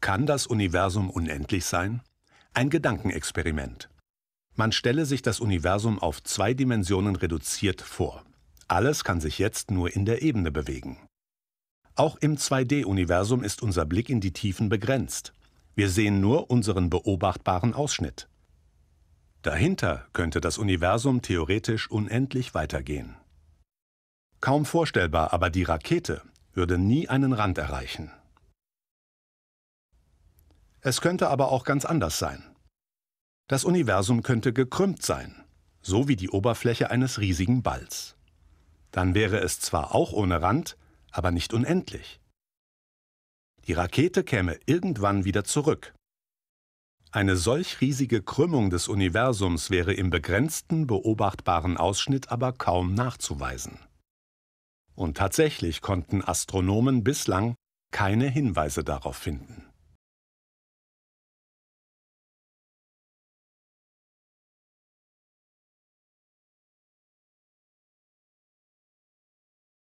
Kann das Universum unendlich sein? Ein Gedankenexperiment. Man stelle sich das Universum auf zwei Dimensionen reduziert vor. Alles kann sich jetzt nur in der Ebene bewegen. Auch im 2D-Universum ist unser Blick in die Tiefen begrenzt. Wir sehen nur unseren beobachtbaren Ausschnitt. Dahinter könnte das Universum theoretisch unendlich weitergehen. Kaum vorstellbar, aber die Rakete würde nie einen Rand erreichen. Es könnte aber auch ganz anders sein. Das Universum könnte gekrümmt sein, so wie die Oberfläche eines riesigen Balls. Dann wäre es zwar auch ohne Rand, aber nicht unendlich. Die Rakete käme irgendwann wieder zurück. Eine solch riesige Krümmung des Universums wäre im begrenzten beobachtbaren Ausschnitt aber kaum nachzuweisen. Und tatsächlich konnten Astronomen bislang keine Hinweise darauf finden.